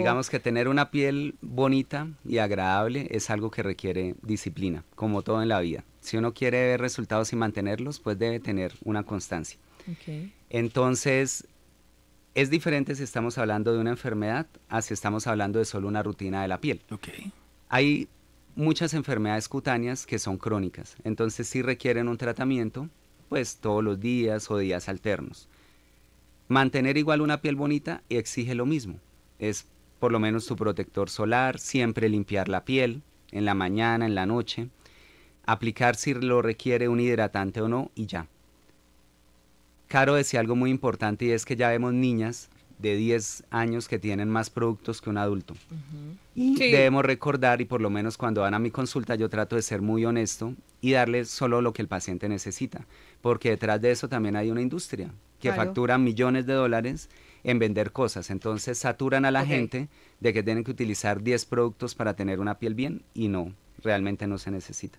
Digamos que tener una piel bonita y agradable es algo que requiere disciplina, como todo en la vida. Si uno quiere ver resultados y mantenerlos, pues debe tener una constancia. Entonces, es diferente si estamos hablando de una enfermedad a si estamos hablando de solo una rutina de la piel. Hay muchas enfermedades cutáneas que son crónicas, entonces sí requieren un tratamiento, pues todos los días o días alternos. Mantener igual una piel bonita exige lo mismo. Es por lo menos tu protector solar, siempre limpiar la piel, en la mañana, en la noche, aplicar si lo requiere un hidratante o no y ya. Caro decía algo muy importante y es que ya vemos niñas de 10 años que tienen más productos que un adulto. Y debemos recordar, y por lo menos cuando van a mi consulta yo trato de ser muy honesto y darle solo lo que el paciente necesita, porque detrás de eso también hay una industria que factura millones de dólares en vender cosas. Entonces saturan a la gente de que tienen que utilizar 10 productos para tener una piel bien y no, realmente no se necesita.